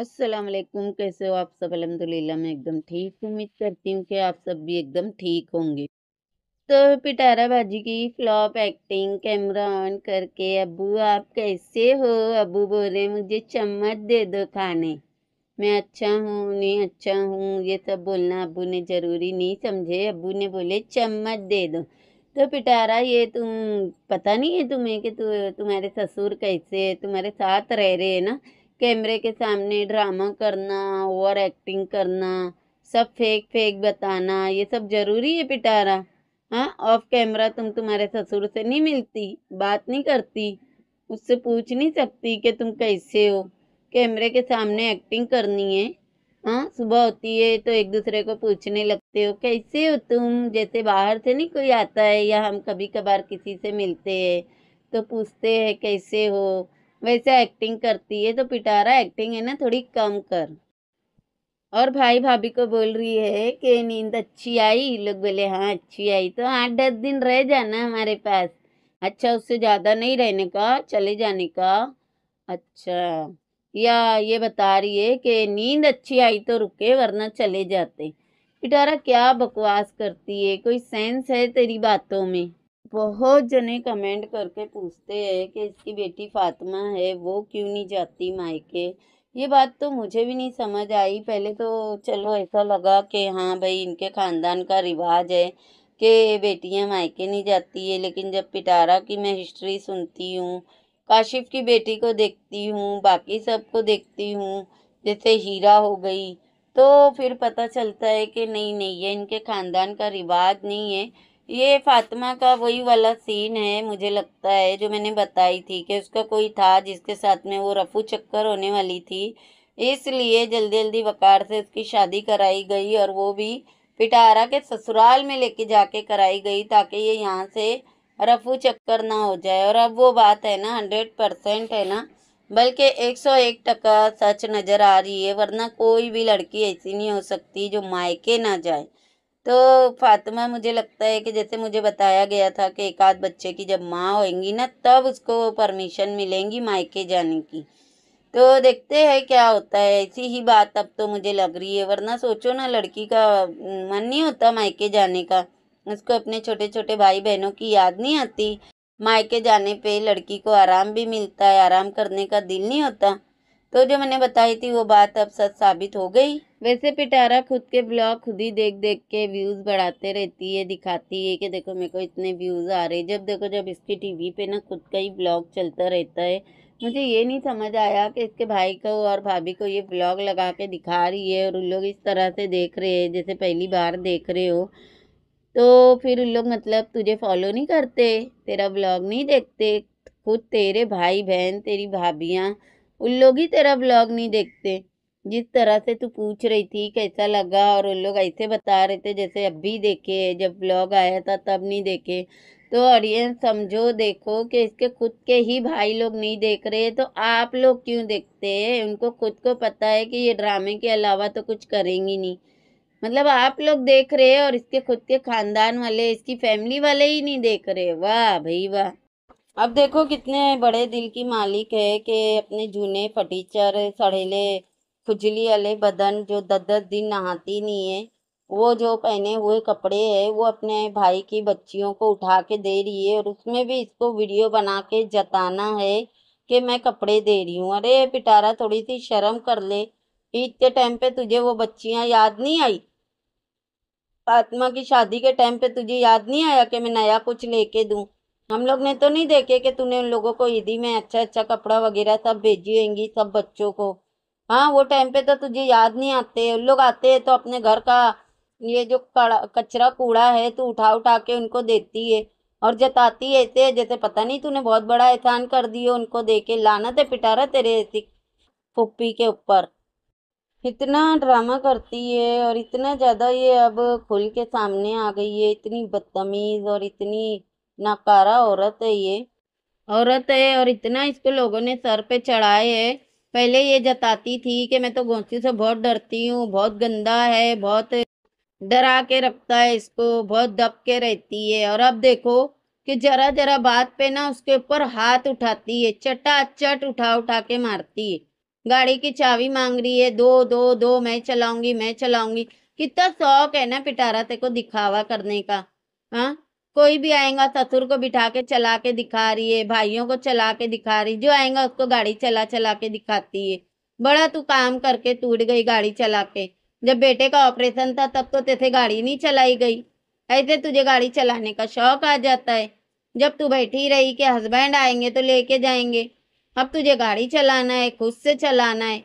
अस्सलाम वालेकुम कैसे हो आप सब अलहमदिल्ला मैं एकदम ठीक उम्मीद करती हूँ कि आप सब भी एकदम ठीक होंगे तो पिटारा बाजी की फ्लॉप एक्टिंग कैमरा ऑन करके अबू आप कैसे हो अबू बोले मुझे चम्मच दे दो खाने मैं अच्छा हूँ नहीं अच्छा हूँ ये सब बोलना अबू ने ज़रूरी नहीं समझे अबू ने बोले चम्मच दे दो तो पिटारा ये तुम पता नहीं है तुम्हें कि तु, तुम्हारे ससुर कैसे तुम्हारे साथ रह रहे हैं ना कैमरे के सामने ड्रामा करना ओवर एक्टिंग करना सब फेक फेक बताना ये सब ज़रूरी है पिटारा हाँ ऑफ कैमरा तुम तुम्हारे ससुर से नहीं मिलती बात नहीं करती उससे पूछ नहीं सकती कि तुम कैसे हो कैमरे के सामने एक्टिंग करनी है हाँ सुबह होती है तो एक दूसरे को पूछने लगते हो कैसे हो तुम जैसे बाहर से नहीं कोई आता है या हम कभी कभार किसी से मिलते हैं तो पूछते हैं कैसे हो वैसे एक्टिंग करती है तो पिटारा एक्टिंग है ना थोड़ी कम कर और भाई भाभी को बोल रही है कि नींद अच्छी आई लोग बोले हाँ अच्छी आई तो आठ दस दिन रह जाना हमारे पास अच्छा उससे ज़्यादा नहीं रहने का चले जाने का अच्छा या ये बता रही है कि नींद अच्छी आई तो रुके वरना चले जाते पिटारा क्या बकवास करती है कोई सेंस है तेरी बातों में बहुत जने कमेंट करके पूछते हैं कि इसकी बेटी फातिमा है वो क्यों नहीं जाती मायके ये बात तो मुझे भी नहीं समझ आई पहले तो चलो ऐसा लगा कि हाँ भाई इनके ख़ानदान का रिवाज है कि बेटियाँ मायके नहीं जाती है लेकिन जब पिटारा की मैं हिस्ट्री सुनती हूँ काशिफ की बेटी को देखती हूँ बाकी सब को देखती हूँ जैसे हीरा हो गई तो फिर पता चलता है कि नहीं नहीं ये इनके ख़ानदान का रिवाज नहीं है ये फातिमा का वही वाला सीन है मुझे लगता है जो मैंने बताई थी कि उसका कोई था जिसके साथ में वो रफू चक्कर होने वाली थी इसलिए जल्दी जल्दी वकार से उसकी शादी कराई गई और वो भी पिटारा के ससुराल में लेके जाके कराई गई ताकि ये यहाँ से रफू चक्कर ना हो जाए और अब वो बात है ना हंड्रेड परसेंट है ना बल्कि एक सौ एक टका सच नज़र आ रही है वरना कोई भी लड़की ऐसी नहीं हो सकती जो मायके ना जाए तो फातिमा मुझे लगता है कि जैसे मुझे बताया गया था कि एक आध बच्चे की जब माँ होएंगी ना तब उसको परमिशन मिलेंगी मायके जाने की तो देखते हैं क्या होता है ऐसी ही बात अब तो मुझे लग रही है वरना सोचो ना लड़की का मन नहीं होता मायके जाने का उसको अपने छोटे छोटे भाई बहनों की याद नहीं आती मायके जाने पे लड़की को आराम भी मिलता है आराम करने का दिल नहीं होता तो जो मैंने बताई थी वो बात अब सच साबित हो गई वैसे पिटारा खुद के ब्लॉग खुद ही देख देख के व्यूज़ बढ़ाते रहती है दिखाती है कि देखो मेरे को इतने व्यूज़ आ रहे जब देखो जब इसकी टीवी पे ना खुद का ही ब्लॉग चलता रहता है मुझे ये नहीं समझ आया कि इसके भाई को और भाभी को ये ब्लॉग लगा के दिखा रही है और उन लोग इस तरह से देख रहे हैं जैसे पहली बार देख रहे हो तो फिर उन लोग मतलब तुझे फॉलो नहीं करते तेरा ब्लॉग नहीं देखते खुद तेरे भाई बहन तेरी भाभियाँ उन लोग ही तेरा ब्लॉग नहीं देखते जिस तरह से तू पूछ रही थी कैसा लगा और उन लोग ऐसे बता रहे थे जैसे अब भी देखे जब ब्लॉग आया था तब नहीं देखे तो ऑडियंस समझो देखो कि इसके खुद के ही भाई लोग नहीं देख रहे तो आप लोग क्यों देखते हैं उनको खुद को पता है कि ये ड्रामे के अलावा तो कुछ करेंगी नहीं मतलब आप लोग देख रहे हैं और इसके खुद के खानदान वाले इसकी फैमिली वाले ही नहीं देख रहे वाह भाई वाह अब देखो कितने बड़े दिल की मालिक है कि अपने जूने फटीचर सड़ेले खुजली वाले बदन जो दस दस दिन नहाती नहीं है वो जो पहने हुए कपड़े है वो अपने भाई की बच्चियों को उठा के दे रही है और उसमें भी इसको वीडियो बना के जताना है कि मैं कपड़े दे रही हूँ अरे पिटारा थोड़ी सी शर्म कर ले ईद के टाइम पे तुझे वो बच्चियाँ याद नहीं आई आत्मा की शादी के टाइम पे तुझे याद नहीं आया कि मैं नया कुछ लेके दूँ हम लोग ने तो नहीं देखे कि तूने उन लोगों को ईदी में अच्छा अच्छा कपड़ा वगैरह सब भेजी होंगी सब बच्चों को हाँ वो टाइम पे तो तुझे याद नहीं आते उन लोग आते हैं तो अपने घर का ये जो कचरा कूड़ा है तू उठा उठा के उनको देती है और जताती ऐसे जैसे पता नहीं तूने बहुत बड़ा एहसान कर दिया उनको दे के लाना थे पिटारा तेरे ऐसी फुप्पी के ऊपर इतना ड्रामा करती है और इतना ज़्यादा ये अब खुल के सामने आ गई है इतनी बदतमीज़ और इतनी नकारा औरत है ये औरत है और इतना इसको लोगों ने सर पे चढ़ाए है पहले ये जताती थी कि मैं तो घोसी से बहुत डरती हूँ बहुत गंदा है बहुत डरा के रखता है इसको बहुत दब के रहती है और अब देखो कि जरा जरा बात पे ना उसके ऊपर हाथ उठाती है चटा चट उठा उठा के मारती है गाड़ी की चाबी मांग रही है दो दो दो मैं चलाऊंगी मैं चलाऊंगी कितना शौक है ना पिटारा ते को दिखावा करने का हाँ कोई भी आएगा ससुर को बिठा के चला के दिखा रही है भाइयों को चला के दिखा रही जो आएगा उसको गाड़ी चला चला के दिखाती है बड़ा तू काम करके टूट गई गाड़ी चला के जब बेटे का ऑपरेशन था तब तो तेरे गाड़ी नहीं चलाई गई ऐसे तुझे गाड़ी चलाने का शौक आ जाता है जब तू बैठी रही कि हस्बैंड आएंगे तो लेके जाएंगे अब तुझे गाड़ी चलाना है खुद से चलाना है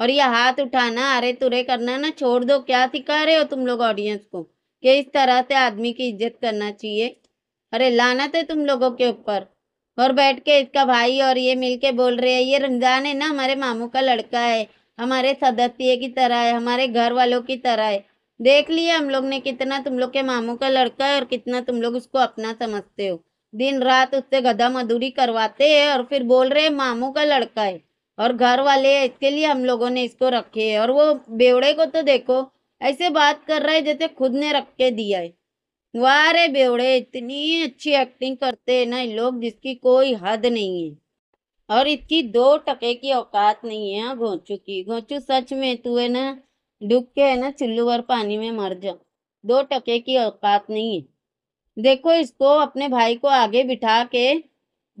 और ये हाथ उठाना अरे तुरे करना ना छोड़ दो क्या सिखा रहे हो तुम लोग ऑडियंस को कि इस तरह से आदमी की इज्जत करना चाहिए अरे लाना थे तो तुम लोगों के ऊपर और बैठ के इसका भाई और ये मिलके बोल रहे हैं ये रमज़ान है ना हमारे मामू का लड़का है हमारे सदस्य की तरह है हमारे घर वालों की तरह है देख लिए हम लोग ने कितना तुम लोग के मामू का लड़का है और कितना तुम लोग उसको अपना समझते हो दिन रात उससे गधा मधुरी करवाते हैं और फिर बोल रहे हैं मामू का लड़का है और घर वाले इसके लिए हम लोगों ने इसको रखे है और वो बेवड़े को तो देखो ऐसे बात कर रहा है जैसे खुद ने रख के दिया है वारे बेवड़े इतनी अच्छी एक्टिंग करते हैं ना लोग जिसकी कोई हद नहीं है और इसकी दो टके की औकात नहीं है हाँ घोचू की घोचू सच में तू है ना डूब के है ना चुल्लू भर पानी में मर जा दो टके की औकात नहीं है देखो इसको अपने भाई को आगे बिठा के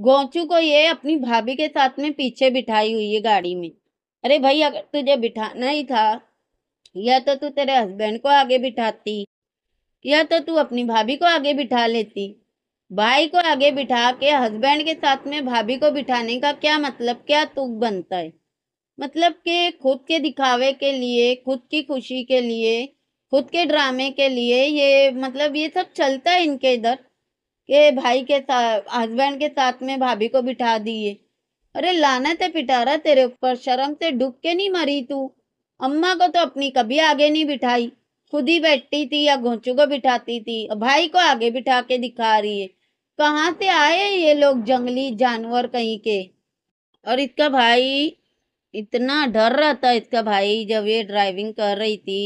गोचू को ये अपनी भाभी के साथ में पीछे बिठाई हुई है गाड़ी में अरे भाई अगर तुझे बिठाना ही था या तो तू तेरे हस्बैंड को आगे बिठाती या तो तू अपनी भाभी को आगे बिठा लेती भाई को आगे बिठा के हस्बैंड के साथ में भाभी को बिठाने का क्या मतलब क्या तुक बनता है मतलब कि खुद के दिखावे के लिए खुद की खुशी के लिए खुद के ड्रामे के लिए ये मतलब ये सब चलता है इनके इधर के भाई के साथ हस्बैंड के साथ में भाभी को बिठा दिए अरे लाना थे पिटारा तेरे ऊपर शर्म से डुब के नहीं मरी तू अम्मा को तो अपनी कभी आगे नहीं बिठाई खुद ही बैठती थी या घोंचू को बिठाती थी भाई को आगे बिठा के दिखा रही है कहाँ से आए ये लोग जंगली जानवर कहीं के और इसका भाई इतना डर रहा था इसका भाई जब ये ड्राइविंग कर रही थी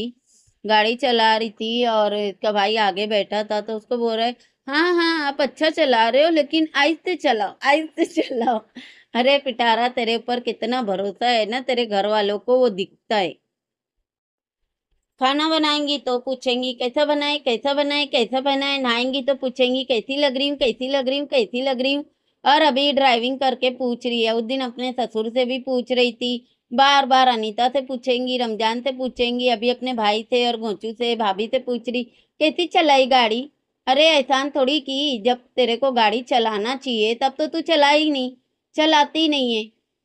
गाड़ी चला रही थी और इसका भाई आगे बैठा था तो उसको बोल रहा है हाँ हाँ आप अच्छा चला रहे हो लेकिन आहिस्ते चलाओ आहिस्ते चलाओ अरे पिटारा तेरे ऊपर कितना भरोसा है ना तेरे घर वालों को वो दिखता है खाना बनाएंगी तो पूछेंगी कैसा बनाए कैसा बनाए कैसा बनाए नहाएंगी तो पूछेंगी कैसी लग रही हूँ कैसी लग रही हूँ कैसी लग रही हूँ और अभी ड्राइविंग करके पूछ रही है उस दिन अपने ससुर से भी पूछ रही थी बार बार अनीता से पूछेंगी रमजान से पूछेंगी अभी अपने भाई से और गोचू से भाभी से पूछ रही कैसी चलाई गाड़ी अरे एहसान थोड़ी की जब तेरे को गाड़ी चलाना चाहिए तब तो तू चला ही नहीं चलाती नहीं है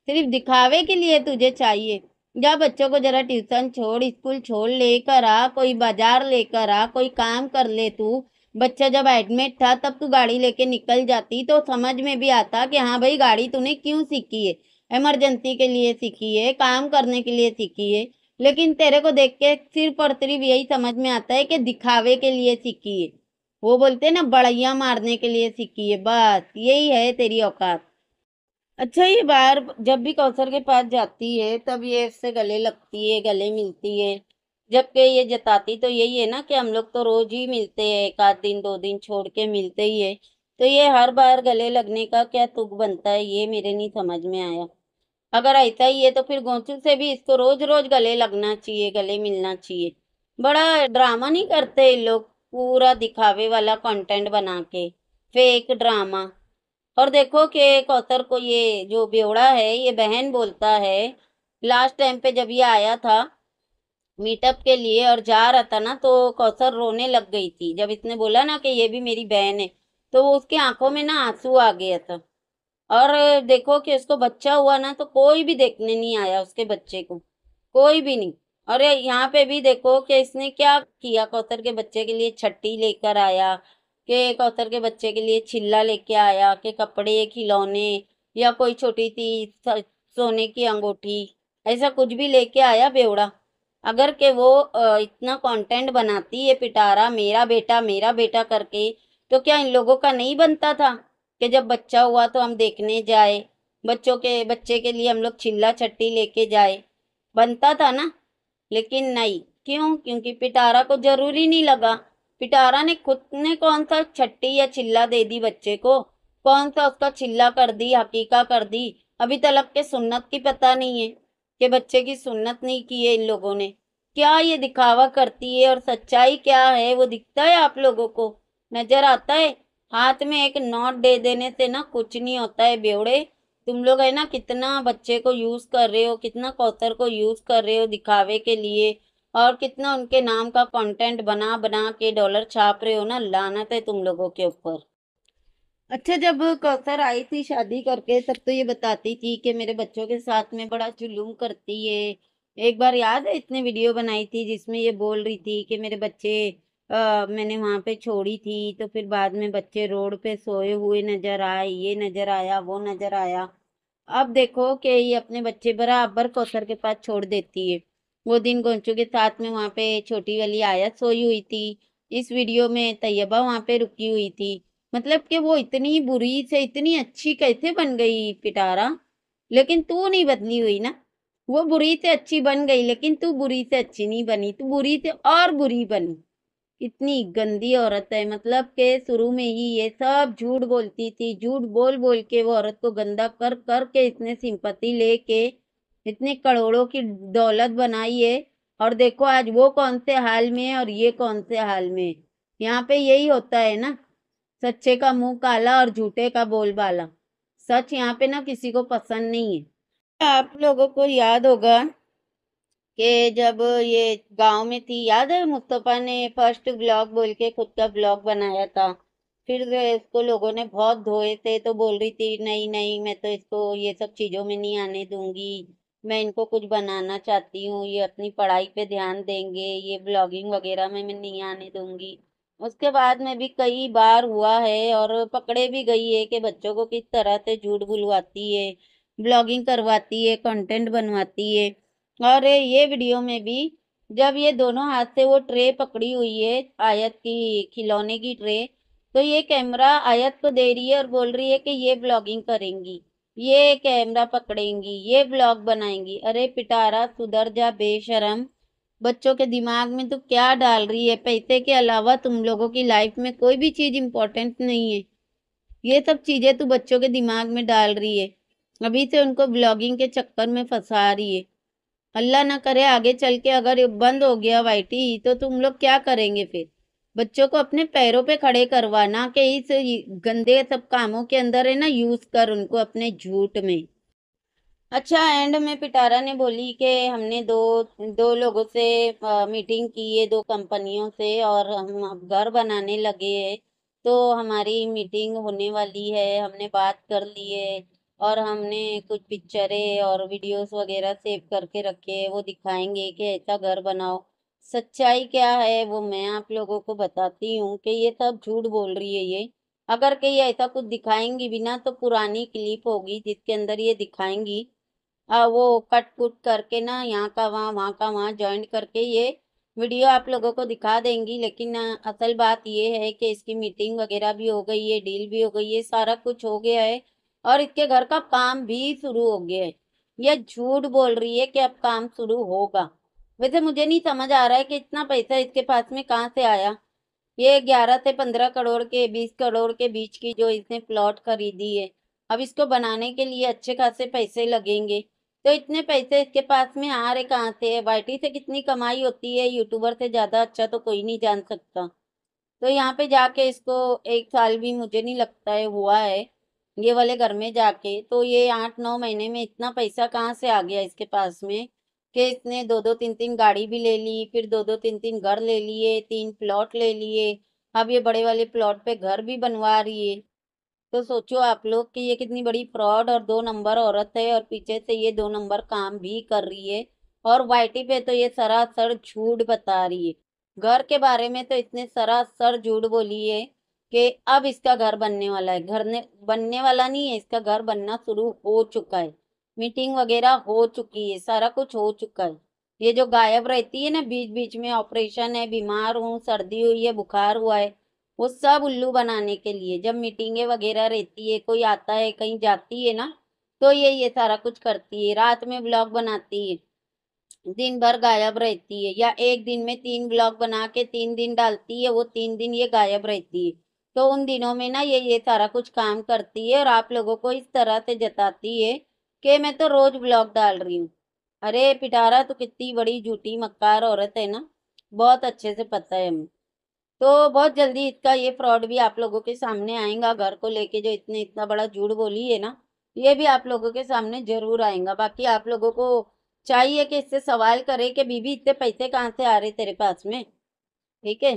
सिर्फ दिखावे के लिए तुझे चाहिए जा बच्चों को जरा ट्यूशन छोड़ स्कूल छोड़ लेकर आ कोई बाजार लेकर आ कोई काम कर ले तू बच्चा जब एडमिट था तब तू गाड़ी लेके निकल जाती तो समझ में भी आता कि हाँ भाई गाड़ी तूने क्यों सीखी है इमरजेंसी के लिए सीखी है काम करने के लिए सीखी है लेकिन तेरे को देख के सिर्फ और सिर्फ यही समझ में आता है कि दिखावे के लिए सीखी है वो बोलते ना बड़ैया मारने के लिए सीखी है बस यही है तेरी औकात अच्छा ये बार जब भी कौसर के पास जाती है तब ये इससे गले लगती है गले मिलती है जबकि ये जताती तो यही है ना कि हम लोग तो रोज ही मिलते हैं एक आध दिन दो दिन छोड़ के मिलते ही है तो ये हर बार गले लगने का क्या तुक बनता है ये मेरे नहीं समझ में आया अगर ऐसा ही है तो फिर गोचू से भी इसको रोज रोज गले लगना चाहिए गले मिलना चाहिए बड़ा ड्रामा नहीं करते लोग पूरा दिखावे वाला कंटेंट बना के फेक ड्रामा और देखो कि कौतर को ये जो बेवड़ा है ये बहन बोलता है लास्ट टाइम पे जब ये आया था मीटअप के लिए और जा रहा था ना तो कौसर रोने लग गई थी जब इसने बोला ना कि ये भी मेरी बहन है तो वो उसकी आंखों में ना आंसू आ गया था और देखो कि उसको बच्चा हुआ ना तो कोई भी देखने नहीं आया उसके बच्चे को कोई भी नहीं और यहाँ पे भी देखो कि इसने क्या किया कौसर के बच्चे के लिए छट्टी लेकर आया कि एक अवसर के बच्चे के लिए छिल्ला लेके आया कि कपड़े खिलौने या कोई छोटी सी सोने की अंगूठी ऐसा कुछ भी लेके आया बेवड़ा अगर के वो इतना कंटेंट बनाती है पिटारा मेरा बेटा मेरा बेटा करके तो क्या इन लोगों का नहीं बनता था कि जब बच्चा हुआ तो हम देखने जाए बच्चों के बच्चे के लिए हम लोग छिल्ला छट्टी लेके जाए बनता था ना लेकिन नहीं क्यों क्योंकि पिटारा को ज़रूरी नहीं लगा पिटारा ने खुद ने कौन सा छट्टी या चिल्ला दे दी बच्चे को कौन सा उसका चिल्ला कर दी हकीका कर दी अभी तलब के सुन्नत की पता नहीं है कि बच्चे की सुन्नत नहीं की है इन लोगों ने क्या ये दिखावा करती है और सच्चाई क्या है वो दिखता है आप लोगों को नजर आता है हाथ में एक नोट दे देने से ना कुछ नहीं होता है बेवड़े तुम लोग है ना कितना बच्चे को यूज़ कर रहे हो कितना कौतर को यूज़ कर रहे हो दिखावे के लिए और कितना उनके नाम का कंटेंट बना बना के डॉलर छाप रहे हो ना लानत है तुम लोगों के ऊपर अच्छा जब कौसर आई थी शादी करके तब तो ये बताती थी कि मेरे बच्चों के साथ में बड़ा जुलूम करती है एक बार याद है इतने वीडियो बनाई थी जिसमें ये बोल रही थी कि मेरे बच्चे आ, मैंने वहाँ पे छोड़ी थी तो फिर बाद में बच्चे रोड पे सोए हुए नज़र आए ये नज़र आया वो नज़र आया अब देखो कि ये अपने बच्चे बराबर कौसर के पास छोड़ देती है वो दिन गोंचू के साथ में वहाँ पे छोटी वाली आया सोई हुई थी इस वीडियो में तैयबा वहाँ पे रुकी हुई थी मतलब कि वो इतनी बुरी से इतनी अच्छी कैसे बन गई पिटारा लेकिन तू नहीं बदली हुई ना वो बुरी से अच्छी बन गई लेकिन तू बुरी से अच्छी नहीं बनी तू बुरी से और बुरी बनी इतनी गंदी औरत है मतलब के शुरू में ही ये सब झूठ बोलती थी झूठ बोल बोल के वो औरत को गंदा कर कर के इसने सिंपत्ति लेके इतने करोड़ों की दौलत बनाई है और देखो आज वो कौन से हाल में है और ये कौन से हाल में है यहाँ पे यही होता है ना सच्चे का मुंह काला और झूठे का बोलबाला सच यहाँ पे ना किसी को पसंद नहीं है आप लोगों को याद होगा कि जब ये गांव में थी याद है मुस्तफ़ा ने फर्स्ट ब्लॉग बोल के खुद का ब्लॉग बनाया था फिर इसको लोगों ने बहुत धोए थे तो बोल रही थी नहीं नहीं मैं तो इसको ये सब चीज़ों में नहीं आने दूंगी मैं इनको कुछ बनाना चाहती हूँ ये अपनी पढ़ाई पे ध्यान देंगे ये ब्लॉगिंग वगैरह में मैं नहीं आने दूंगी उसके बाद में भी कई बार हुआ है और पकड़े भी गई है कि बच्चों को किस तरह से झूठ बुलवाती है ब्लॉगिंग करवाती है कंटेंट बनवाती है और ये वीडियो में भी जब ये दोनों हाथ से वो ट्रे पकड़ी हुई है आयत की खिलौने की ट्रे तो ये कैमरा आयत को दे रही है और बोल रही है कि ये ब्लॉगिंग करेंगी ये कैमरा पकड़ेंगी ये ब्लॉग बनाएंगी अरे पिटारा सुधर जा बेशरम बच्चों के दिमाग में तो क्या डाल रही है पैसे के अलावा तुम लोगों की लाइफ में कोई भी चीज़ इम्पोर्टेंट नहीं है ये सब चीज़ें तू बच्चों के दिमाग में डाल रही है अभी से उनको ब्लॉगिंग के चक्कर में फंसा रही है अल्लाह ना करे आगे चल के अगर बंद हो गया वाइटी तो तुम लोग क्या करेंगे फिर बच्चों को अपने पैरों पे खड़े करवाना कि इस गंदे सब कामों के अंदर है ना यूज कर उनको अपने झूठ में अच्छा एंड में पिटारा ने बोली कि हमने दो दो लोगों से मीटिंग की है दो कंपनियों से और हम घर बनाने लगे है तो हमारी मीटिंग होने वाली है हमने बात कर ली है और हमने कुछ पिक्चरें और वीडियोस वगैरह सेव करके रखे है वो दिखाएंगे कि ऐसा घर बनाओ सच्चाई क्या है वो मैं आप लोगों को बताती हूँ कि ये सब झूठ बोल रही है ये अगर कहीं ऐसा कुछ दिखाएंगी भी ना तो पुरानी क्लिप होगी जिसके अंदर ये दिखाएंगी आ, वो कट कुट करके ना यहाँ का वहाँ वहाँ का वहाँ ज्वाइंट करके ये वीडियो आप लोगों को दिखा देंगी लेकिन असल बात ये है कि इसकी मीटिंग वगैरह भी हो गई है डील भी हो गई है सारा कुछ हो गया है और इसके घर का काम भी शुरू हो गया है यह झूठ बोल रही है कि अब काम शुरू होगा वैसे मुझे नहीं समझ आ रहा है कि इतना पैसा इसके पास में कहाँ से आया ये ग्यारह से पंद्रह करोड़ के बीस करोड़ के बीच की जो इसने प्लॉट खरीदी है अब इसको बनाने के लिए अच्छे खासे पैसे लगेंगे तो इतने पैसे इसके पास में आ रहे कहाँ से है वाइटी से कितनी कमाई होती है यूट्यूबर से ज़्यादा अच्छा तो कोई नहीं जान सकता तो यहाँ पे जाके इसको एक साल भी मुझे नहीं लगता है हुआ है ये वाले घर में जाके तो ये आठ नौ महीने में इतना पैसा कहाँ से आ गया इसके पास में कि इसने दो दो तीन तीन गाड़ी भी ले ली फिर दो दो तीन तीन घर ले लिए तीन प्लॉट ले लिए अब ये बड़े वाले प्लॉट पे घर भी बनवा रही है तो सोचो आप लोग कि ये कितनी बड़ी फ्रॉड और दो नंबर औरत है और पीछे से ये दो नंबर काम भी कर रही है और वाइटी पे तो ये सरासर झूठ बता रही है घर के बारे में तो इतने सरासर झूठ बोली है कि अब इसका घर बनने वाला है घर ने बनने वाला नहीं है इसका घर बनना शुरू हो चुका है मीटिंग वगैरह हो चुकी है सारा कुछ हो चुका है ये जो गायब रहती है ना बीच बीच में ऑपरेशन है बीमार हूँ सर्दी हुई है बुखार हुआ है वो सब उल्लू बनाने के लिए जब मीटिंगे वगैरह रहती है कोई आता है कहीं जाती है ना तो ये ये सारा कुछ करती है रात में ब्लॉग बनाती है दिन भर गायब रहती है या एक दिन में तीन ब्लॉग बना के तीन दिन डालती है वो तीन दिन ये गायब रहती है तो उन दिनों में ना ये ये सारा कुछ काम करती है और आप लोगों को इस तरह से जताती है कि मैं तो रोज़ ब्लॉग डाल रही हूँ अरे पिटारा तो कितनी बड़ी झूठी मक्कार औरत है ना बहुत अच्छे से पता है हमें तो बहुत जल्दी इसका ये फ्रॉड भी आप लोगों के सामने आएगा घर को लेके जो इतने इतना बड़ा झूठ बोली है ना ये भी आप लोगों के सामने जरूर आएगा बाकी आप लोगों को चाहिए कि इससे सवाल करें कि बीबी इतने पैसे कहाँ से आ रहे तेरे पास में ठीक है